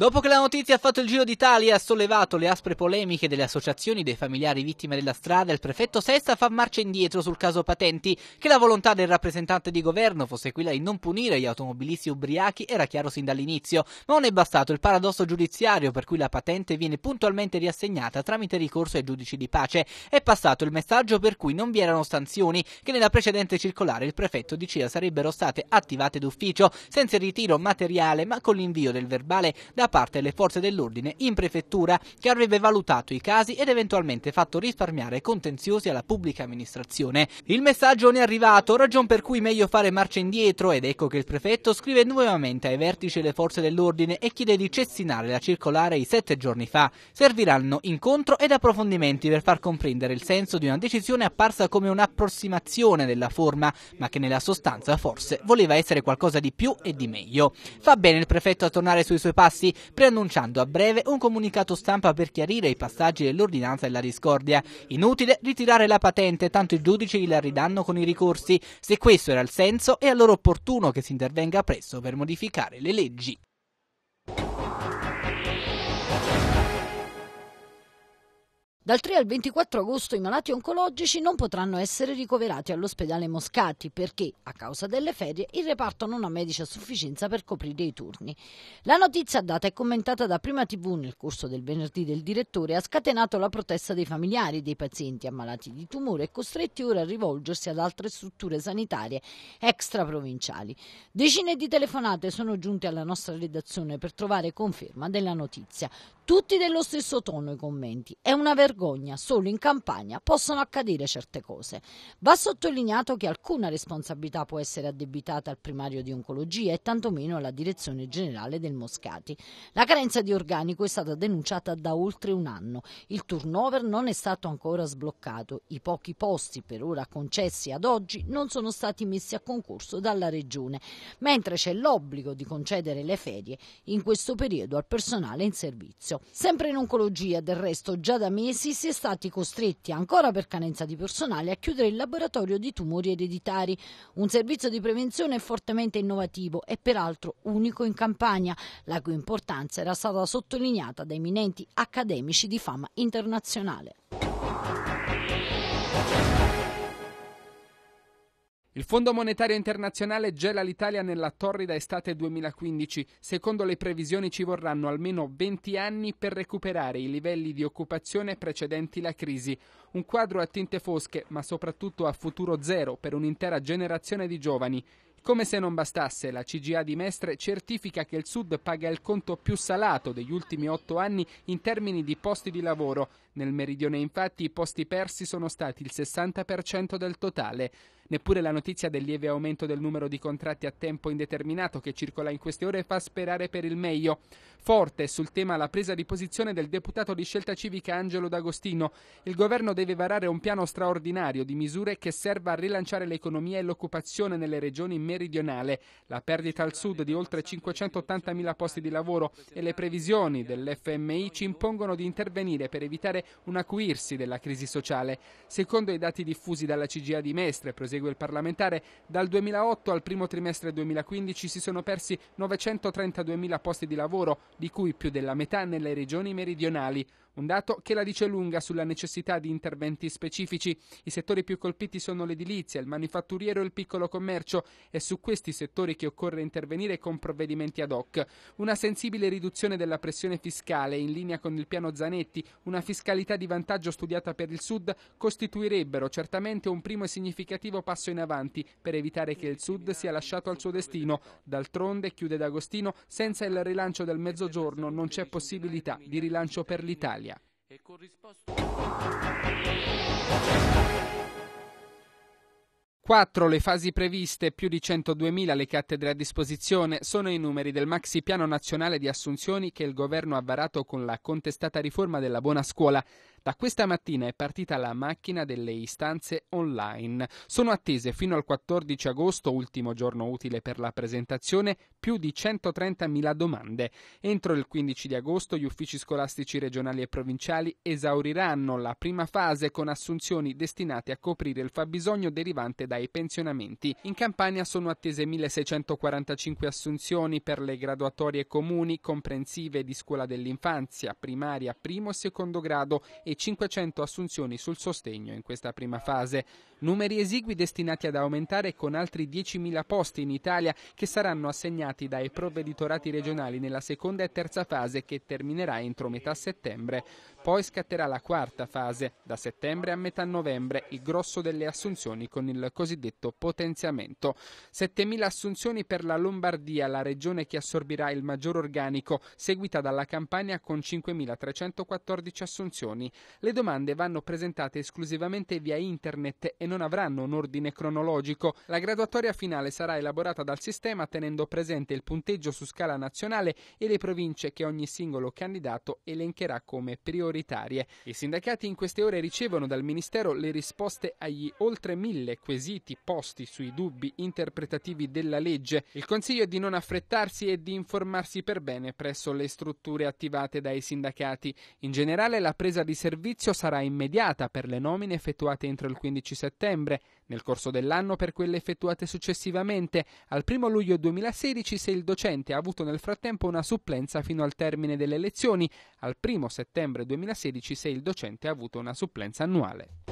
Dopo che la notizia ha fatto il giro d'Italia e ha sollevato le aspre polemiche delle associazioni dei familiari vittime della strada, il prefetto Sesta fa marcia indietro sul caso Patenti. Che la volontà del rappresentante di governo fosse quella di non punire gli automobilisti ubriachi era chiaro sin dall'inizio, ma non è bastato il paradosso giudiziario per cui la patente viene puntualmente riassegnata tramite ricorso ai giudici di pace. È passato il messaggio per cui non vi erano sanzioni, che nella precedente circolare il prefetto diceva sarebbero state attivate d'ufficio, senza il ritiro materiale ma con l'invio del verbale da parte le forze dell'ordine in prefettura che avrebbe valutato i casi ed eventualmente fatto risparmiare contenziosi alla pubblica amministrazione. Il messaggio ne è arrivato, ragion per cui meglio fare marcia indietro ed ecco che il prefetto scrive nuovamente ai vertici delle forze dell'ordine e chiede di cessinare la circolare i sette giorni fa. Serviranno incontro ed approfondimenti per far comprendere il senso di una decisione apparsa come un'approssimazione della forma, ma che nella sostanza forse voleva essere qualcosa di più e di meglio. Fa bene il prefetto a tornare sui suoi passi, preannunciando a breve un comunicato stampa per chiarire i passaggi dell'ordinanza e la discordia. Inutile ritirare la patente, tanto i giudici la ridanno con i ricorsi. Se questo era il senso, è allora opportuno che si intervenga presto per modificare le leggi. Dal 3 al 24 agosto i malati oncologici non potranno essere ricoverati all'ospedale Moscati perché, a causa delle ferie, il reparto non ha medici a sufficienza per coprire i turni. La notizia data e commentata da Prima TV nel corso del venerdì del direttore ha scatenato la protesta dei familiari dei pazienti ammalati di tumore e costretti ora a rivolgersi ad altre strutture sanitarie extraprovinciali. Decine di telefonate sono giunte alla nostra redazione per trovare conferma della notizia. Tutti dello stesso tono i commenti. È una ver- vergogna, solo in campagna possono accadere certe cose. Va sottolineato che alcuna responsabilità può essere addebitata al primario di oncologia e tantomeno alla direzione generale del Moscati. La carenza di organico è stata denunciata da oltre un anno. Il turnover non è stato ancora sbloccato. I pochi posti per ora concessi ad oggi non sono stati messi a concorso dalla Regione, mentre c'è l'obbligo di concedere le ferie in questo periodo al personale in servizio. Sempre in oncologia, del resto, già da mesi si è stati costretti, ancora per carenza di personale, a chiudere il laboratorio di tumori ereditari, un servizio di prevenzione fortemente innovativo e peraltro unico in Campania, la cui importanza era stata sottolineata da eminenti accademici di fama internazionale. Il Fondo Monetario Internazionale gela l'Italia nella torrida estate 2015. Secondo le previsioni ci vorranno almeno 20 anni per recuperare i livelli di occupazione precedenti la crisi. Un quadro a tinte fosche, ma soprattutto a futuro zero per un'intera generazione di giovani. Come se non bastasse, la CGA di Mestre certifica che il Sud paga il conto più salato degli ultimi otto anni in termini di posti di lavoro, nel meridione infatti i posti persi sono stati il 60% del totale. Neppure la notizia del lieve aumento del numero di contratti a tempo indeterminato che circola in queste ore fa sperare per il meglio. Forte sul tema la presa di posizione del deputato di scelta civica Angelo D'Agostino. Il governo deve varare un piano straordinario di misure che serva a rilanciare l'economia e l'occupazione nelle regioni meridionale. La perdita al sud di oltre 580.000 posti di lavoro e le previsioni dell'FMI ci impongono di intervenire per evitare registrare un acuirsi della crisi sociale. Secondo i dati diffusi dalla CGA di Mestre, prosegue il parlamentare, dal 2008 al primo trimestre 2015 si sono persi 932.000 posti di lavoro, di cui più della metà nelle regioni meridionali. Un dato che la dice lunga sulla necessità di interventi specifici. I settori più colpiti sono l'edilizia, il manifatturiero e il piccolo commercio. È su questi settori che occorre intervenire con provvedimenti ad hoc. Una sensibile riduzione della pressione fiscale in linea con il piano Zanetti, una fiscalità di vantaggio studiata per il Sud, costituirebbero certamente un primo e significativo passo in avanti per evitare che il Sud sia lasciato al suo destino. D'altronde, chiude D'Agostino, senza il rilancio del Mezzogiorno non c'è possibilità di rilancio per l'Italia e corrisposto... 4. Le fasi previste, più di 102.000 le cattedre a disposizione, sono i numeri del maxi piano nazionale di assunzioni che il governo ha varato con la contestata riforma della buona scuola. Da questa mattina è partita la macchina delle istanze online. Sono attese fino al 14 agosto, ultimo giorno utile per la presentazione, più di 130.000 domande. Entro il 15 di agosto gli uffici scolastici regionali e provinciali esauriranno la prima fase con assunzioni destinate a coprire il fabbisogno derivante dai pensionamenti. In Campania sono attese 1.645 assunzioni per le graduatorie comuni comprensive di scuola dell'infanzia, primaria, primo e secondo grado e e 500 assunzioni sul sostegno in questa prima fase. Numeri esigui destinati ad aumentare con altri 10.000 posti in Italia che saranno assegnati dai provveditorati regionali nella seconda e terza fase che terminerà entro metà settembre. Poi scatterà la quarta fase, da settembre a metà novembre, il grosso delle assunzioni con il cosiddetto potenziamento. 7.000 assunzioni per la Lombardia, la regione che assorbirà il maggior organico, seguita dalla Campania con 5.314 assunzioni. Le domande vanno presentate esclusivamente via internet e non avranno un ordine cronologico. La graduatoria finale sarà elaborata dal sistema tenendo presente il punteggio su scala nazionale e le province che ogni singolo candidato elencherà come priorità prioritarie. I sindacati in queste ore ricevono dal Ministero le risposte agli oltre mille quesiti posti sui dubbi interpretativi della legge. Il consiglio è di non affrettarsi e di informarsi per bene presso le strutture attivate dai sindacati. In generale la presa di servizio sarà immediata per le nomine effettuate entro il 15 settembre. Nel corso dell'anno per quelle effettuate successivamente al 1 luglio 2016 se il docente ha avuto nel frattempo una supplenza fino al termine delle lezioni, al 1 settembre 2016 se il docente ha avuto una supplenza annuale.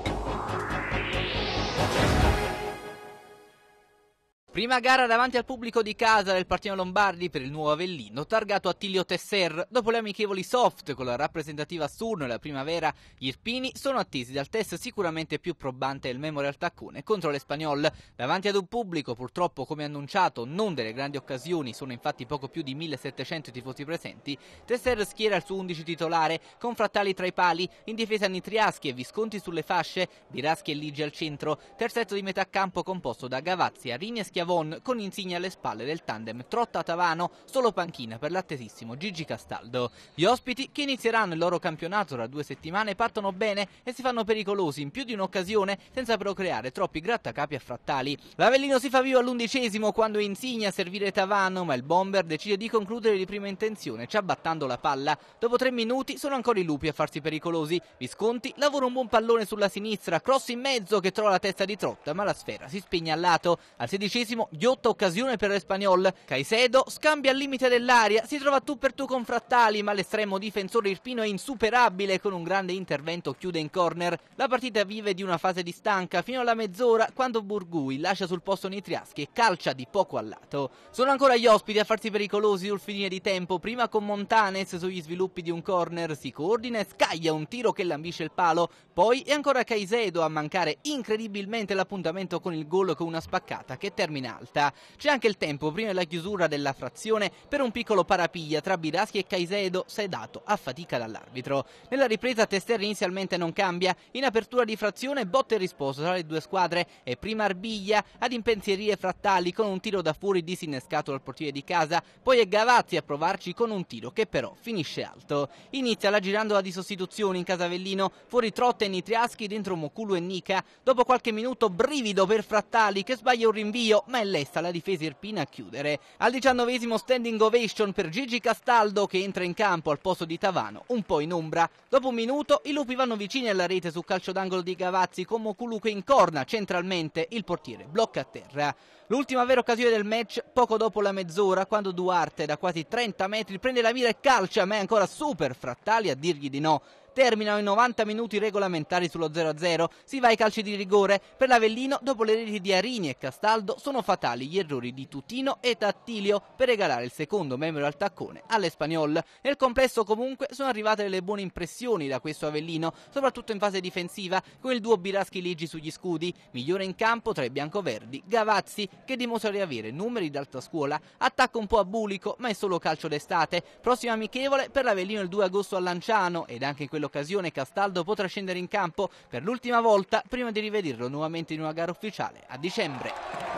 Prima gara davanti al pubblico di casa del Partino Lombardi per il nuovo Avellino, targato a Tilio Tesser. Dopo le amichevoli soft con la rappresentativa Sturno e la Primavera, gli Irpini sono attesi dal test sicuramente più probante del Memorial Taccone contro l'Espagnol. Davanti ad un pubblico, purtroppo come annunciato, non delle grandi occasioni, sono infatti poco più di 1700 tifosi presenti, Tesser schiera il suo 11 titolare, con frattali tra i pali, in difesa Nitriaschi e Visconti sulle fasce, Biraschi e Ligi al centro, terzetto di metà campo composto da Gavazzi, Arini e Schiavone Von con Insigne alle spalle del tandem Trotta-Tavano, solo panchina per l'attesissimo Gigi Castaldo. Gli ospiti, che inizieranno il loro campionato tra due settimane, partono bene e si fanno pericolosi in più di un'occasione senza procreare troppi grattacapi a frattali. L'Avellino si fa vivo all'undicesimo quando Insigne a servire Tavano, ma il bomber decide di concludere di prima intenzione, ciabattando la palla. Dopo tre minuti sono ancora i lupi a farsi pericolosi. Visconti lavora un buon pallone sulla sinistra, cross in mezzo che trova la testa di Trotta, ma la sfera si spegne al lato. Al sedicesimo ghiotta occasione per l'Espagnol. Caicedo scambia al limite dell'aria, si trova tu per tu con Frattali, ma l'estremo difensore irpino è insuperabile con un grande intervento chiude in corner. La partita vive di una fase di stanca fino alla mezz'ora quando Burgui lascia sul posto Nitriaschi e calcia di poco al lato. Sono ancora gli ospiti a farsi pericolosi sul finire di tempo, prima con Montanes sugli sviluppi di un corner, si coordina e scaglia un tiro che lambisce il palo, poi è ancora Caicedo a mancare incredibilmente l'appuntamento con il gol con una spaccata che termina in alta. C'è anche il tempo prima della chiusura della frazione per un piccolo parapiglia tra Biraschi e Caisedo, sei dato a fatica dall'arbitro. Nella ripresa Testerri inizialmente non cambia, in apertura di frazione botte e risposta tra le due squadre e prima Arbiglia ad impensierie frattali con un tiro da fuori disinnescato dal portiere di casa, poi è Gavazzi a provarci con un tiro che però finisce alto. Inizia la girandola di sostituzioni in Casavellino, fuori Trotta e Nitriaschi, dentro Mokulu e Nica. Dopo qualche minuto brivido per Frattali che sbaglia un rinvio ma è lesta la difesa irpina a chiudere. Al diciannovesimo standing ovation per Gigi Castaldo che entra in campo al posto di Tavano, un po' in ombra. Dopo un minuto i lupi vanno vicini alla rete su calcio d'angolo di Gavazzi con Mokulu che incorna centralmente, il portiere blocca a terra. L'ultima vera occasione del match poco dopo la mezz'ora quando Duarte da quasi 30 metri prende la mira e calcia, ma è ancora super frattali a dirgli di no. Terminano i 90 minuti regolamentari sullo 0-0, si va ai calci di rigore. Per l'Avellino, dopo le reti di Arini e Castaldo, sono fatali gli errori di Tutino e Tattilio per regalare il secondo membro al taccone all'Espagnol. Nel complesso, comunque, sono arrivate delle buone impressioni da questo Avellino, soprattutto in fase difensiva, con il duo Biraschi-Ligi sugli scudi. Migliore in campo tra i biancoverdi Gavazzi, che dimostra di avere numeri d'alta scuola, attacco un po' a bulico, ma è solo calcio d'estate. Prossima amichevole per l'Avellino il 2 agosto a Lanciano ed anche in quell'occasione Castaldo potrà scendere in campo per l'ultima volta prima di rivederlo nuovamente in una gara ufficiale a dicembre.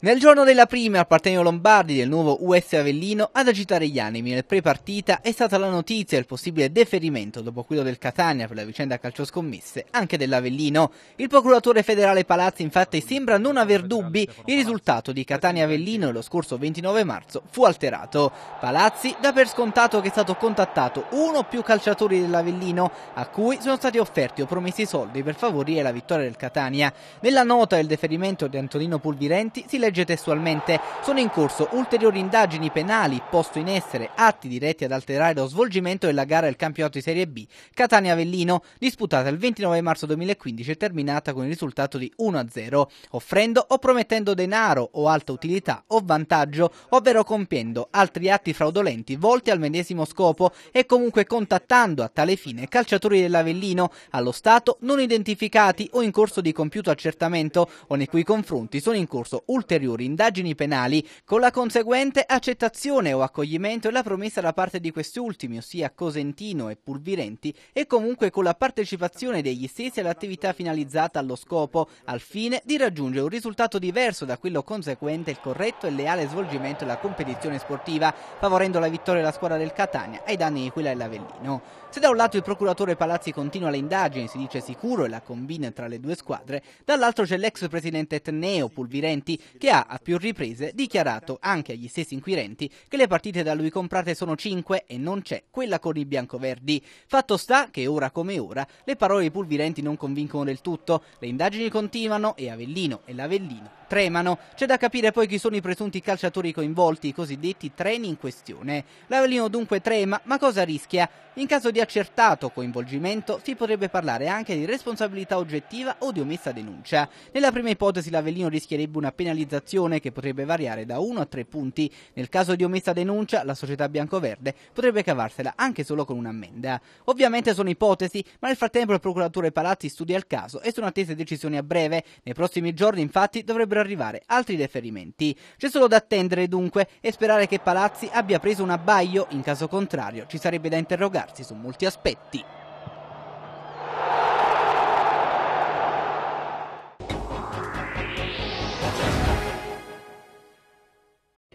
Nel giorno della prima al Partenio Lombardi del nuovo US Avellino ad agitare gli animi nel pre-partita è stata la notizia del possibile deferimento dopo quello del Catania per la vicenda calcioscommesse anche dell'Avellino. Il procuratore federale Palazzi infatti sembra non aver dubbi, il risultato di Catania-Avellino lo scorso 29 marzo fu alterato. Palazzi dà per scontato che è stato contattato uno o più calciatori dell'Avellino a cui sono stati offerti o promessi soldi per favorire la vittoria del Catania. Nella nota del deferimento di Antonino Pulvirenti si legge legge testualmente sono in corso ulteriori indagini penali, posto in essere atti diretti ad alterare lo svolgimento della gara del campionato di Serie B Catania-Avellino, disputata il 29 marzo 2015 e terminata con il risultato di 1-0, offrendo o promettendo denaro o alta utilità o vantaggio, ovvero compiendo altri atti fraudolenti volti al medesimo scopo e comunque contattando a tale fine calciatori dell'Avellino, allo Stato non identificati o in corso di compiuto accertamento o nei cui confronti sono in corso ulteriori ulteriori indagini penali con la conseguente accettazione o accoglimento e la promessa da parte di questi ultimi, ossia Cosentino e Pulvirenti, e comunque con la partecipazione degli stessi all'attività finalizzata allo scopo, al fine di raggiungere un risultato diverso da quello conseguente il corretto e leale svolgimento della competizione sportiva, favorendo la vittoria della squadra del Catania ai danni di quella dell'Avellino. Se da un lato il procuratore Palazzi continua le indagini, si dice sicuro e la combina tra le due squadre, dall'altro c'è l'ex presidente Etneo Pulvirenti che che ha a più riprese dichiarato anche agli stessi inquirenti che le partite da lui comprate sono 5 e non c'è quella con i biancoverdi. Fatto sta che ora come ora le parole di Pulvirenti non convincono del tutto, le indagini continuano e Avellino e l'Avellino tremano. C'è da capire poi chi sono i presunti calciatori coinvolti, i cosiddetti treni in questione. L'Avellino dunque trema, ma cosa rischia? In caso di accertato coinvolgimento si potrebbe parlare anche di responsabilità oggettiva o di omessa denuncia. Nella prima ipotesi l'Avellino rischierebbe una penalizzazione che potrebbe variare da 1 a 3 punti. Nel caso di omessa denuncia la società biancoverde potrebbe cavarsela anche solo con un'ammenda. Ovviamente sono ipotesi, ma nel frattempo il procuratore Palazzi studia il caso e sono attese decisioni a breve. Nei prossimi giorni infatti dovrebbero potrebbero arrivare altri deferimenti. C'è solo da attendere dunque e sperare che Palazzi abbia preso un abbaglio, in caso contrario ci sarebbe da interrogarsi su molti aspetti.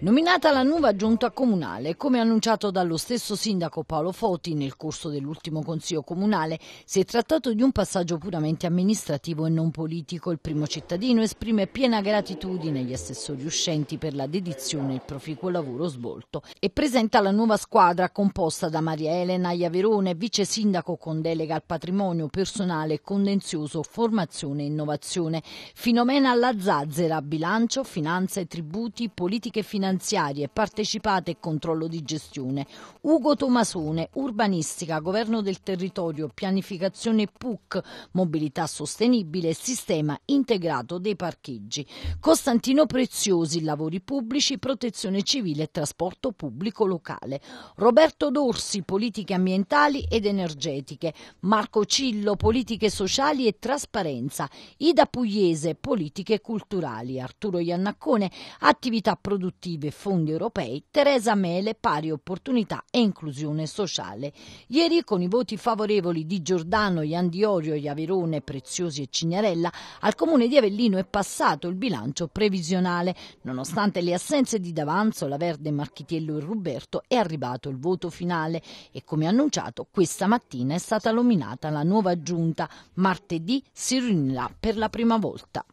Nominata la nuova giunta comunale, come annunciato dallo stesso sindaco Paolo Foti nel corso dell'ultimo consiglio comunale, si è trattato di un passaggio puramente amministrativo e non politico. Il primo cittadino esprime piena gratitudine agli assessori uscenti per la dedizione e il proficuo lavoro svolto e presenta la nuova squadra composta da Maria Elena Iaverone, vice sindaco con delega al patrimonio personale, condenzioso, formazione e innovazione, Finomena zazzera, bilancio, finanze, tributi, politiche finanziarie finanziarie, partecipate e controllo di gestione. Ugo Tomasone, urbanistica, governo del territorio, pianificazione PUC, mobilità sostenibile e sistema integrato dei parcheggi. Costantino Preziosi, lavori pubblici, protezione civile e trasporto pubblico locale. Roberto Dorsi, politiche ambientali ed energetiche. Marco Cillo, politiche sociali e trasparenza. Ida Pugliese, politiche culturali. Arturo Iannaccone, attività produttive e fondi europei, Teresa Mele, pari opportunità e inclusione sociale. Ieri, con i voti favorevoli di Giordano, Iandiorio, Iaverone, Preziosi e Cignarella, al comune di Avellino è passato il bilancio previsionale. Nonostante le assenze di Davanzo, La Verde, Marchitiello e Ruberto, è arrivato il voto finale e, come annunciato, questa mattina è stata nominata la nuova giunta. Martedì si riunirà per la prima volta.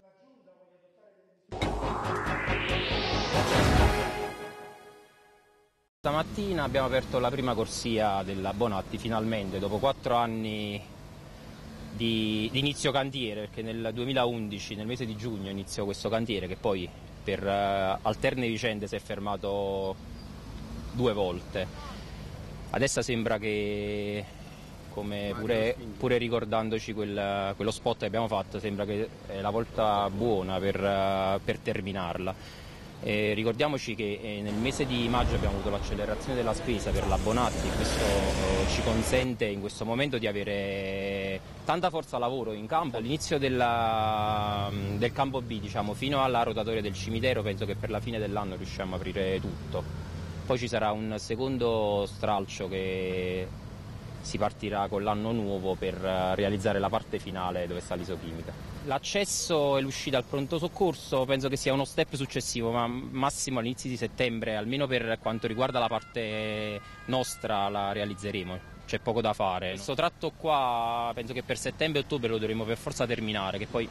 Stamattina abbiamo aperto la prima corsia della Bonatti finalmente dopo quattro anni di, di, inizio cantiere perché nel 2011 nel mese di giugno iniziò questo cantiere che poi per uh, alterne vicende si è fermato due volte. Adesso sembra che come pure, pure ricordandoci quel, quello spot che abbiamo fatto sembra che è la volta buona per, uh, per terminarla. Eh, ricordiamoci che eh, nel mese di maggio abbiamo avuto l'accelerazione della spesa per l'abbonati, questo eh, ci consente in questo momento di avere tanta forza lavoro in campo. All'inizio mm, del campo B, diciamo, fino alla rotatoria del cimitero, penso che per la fine dell'anno riusciamo a aprire tutto. Poi ci sarà un secondo stralcio che si partirà con l'anno nuovo per eh, realizzare la parte finale dove sta l'isochimica. L'accesso e l'uscita al pronto soccorso penso che sia uno step successivo, ma massimo all'inizio di settembre, almeno per quanto riguarda la parte nostra la realizzeremo. C'è poco da fare. Questo tratto qua penso che per settembre-ottobre lo dovremo per forza terminare, che poi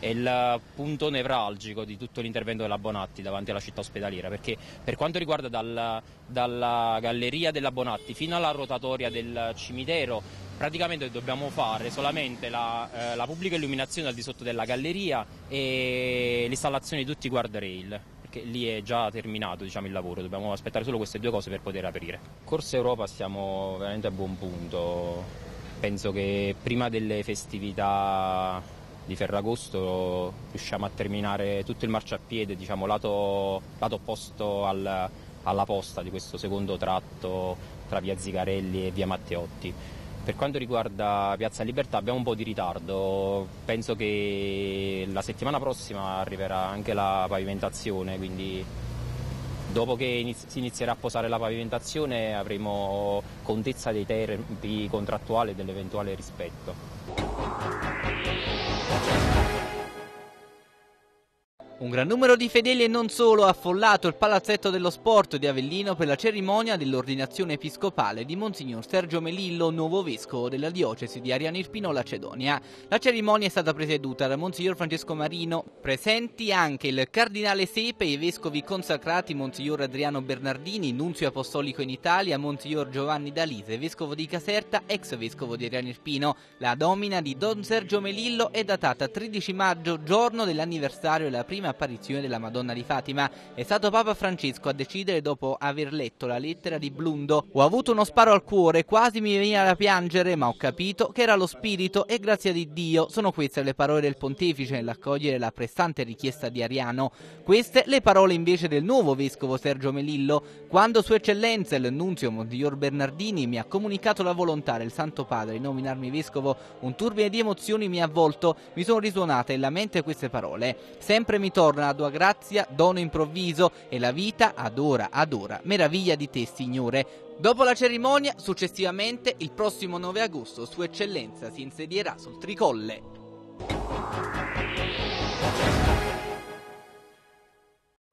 è il punto nevralgico di tutto l'intervento della Bonatti davanti alla città ospedaliera, perché per quanto riguarda dalla, dalla galleria della Bonatti fino alla rotatoria del cimitero, praticamente dobbiamo fare solamente la, eh, la pubblica illuminazione al di sotto della galleria e l'installazione di tutti i guardrail perché lì è già terminato diciamo, il lavoro, dobbiamo aspettare solo queste due cose per poter aprire. Corsa Europa siamo veramente a buon punto, penso che prima delle festività di Ferragosto riusciamo a terminare tutto il marciapiede, diciamo, lato, lato opposto al, alla posta di questo secondo tratto tra via Zigarelli e via Matteotti. Per quanto riguarda Piazza Libertà abbiamo un po' di ritardo, penso che la settimana prossima arriverà anche la pavimentazione, quindi dopo che iniz- si inizierà a posare la pavimentazione avremo contezza dei tempi contrattuali e dell'eventuale rispetto. Un gran numero di fedeli e non solo ha affollato il palazzetto dello sport di Avellino per la cerimonia dell'ordinazione episcopale di Monsignor Sergio Melillo, nuovo vescovo della diocesi di Ariano Irpino Lacedonia. La cerimonia è stata presieduta da Monsignor Francesco Marino, presenti anche il cardinale Sepe e i vescovi consacrati Monsignor Adriano Bernardini, nunzio apostolico in Italia, Monsignor Giovanni Dalise, vescovo di Caserta, ex vescovo di Ariano Irpino. La domina di Don Sergio Melillo è datata 13 maggio, giorno dell'anniversario della prima apparizione della Madonna di Fatima. È stato Papa Francesco a decidere dopo aver letto la lettera di Blundo. Ho avuto uno sparo al cuore, quasi mi veniva da piangere, ma ho capito che era lo spirito e grazie a di Dio sono queste le parole del pontefice nell'accogliere la pressante richiesta di Ariano. Queste le parole invece del nuovo vescovo Sergio Melillo, quando Sua Eccellenza il nunzio Monsignor Bernardini mi ha comunicato la volontà del Santo Padre di nominarmi vescovo, un turbine di emozioni mi ha avvolto, mi sono risuonate in la mente queste parole. Sempre mi to- torna la tua grazia, dono improvviso, e la vita ad ora ad ora. meraviglia di te, Signore. Dopo la cerimonia, successivamente, il prossimo 9 agosto, Sua Eccellenza si insedierà sul tricolle.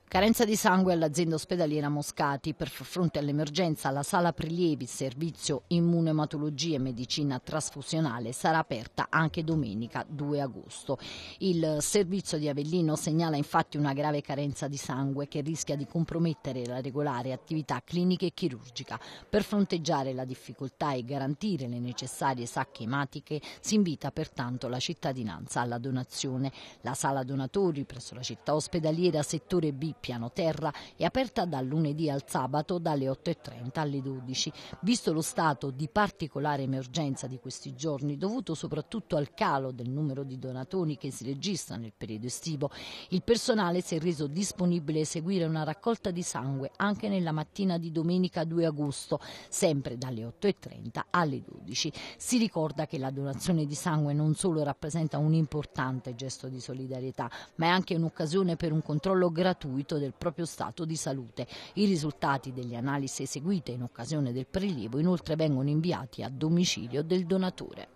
Carenza di sangue all'azienda ospedaliera Moscati. Per far fronte all'emergenza, la sala prelievi, servizio immunematologia e medicina trasfusionale sarà aperta anche domenica 2 agosto. Il servizio di Avellino segnala infatti una grave carenza di sangue che rischia di compromettere la regolare attività clinica e chirurgica. Per fronteggiare la difficoltà e garantire le necessarie sacche ematiche, si invita pertanto la cittadinanza alla donazione. La sala donatori presso la città ospedaliera settore B piano terra è aperta dal lunedì al sabato dalle 8.30 alle 12. Visto lo stato di particolare emergenza di questi giorni, dovuto soprattutto al calo del numero di donatori che si registra nel periodo estivo, il personale si è reso disponibile a eseguire una raccolta di sangue anche nella mattina di domenica 2 agosto, sempre dalle 8.30 alle 12. Si ricorda che la donazione di sangue non solo rappresenta un importante gesto di solidarietà, ma è anche un'occasione per un controllo gratuito seguito del proprio stato di salute. I risultati delle analisi eseguite in occasione del prelievo inoltre vengono inviati a domicilio del donatore.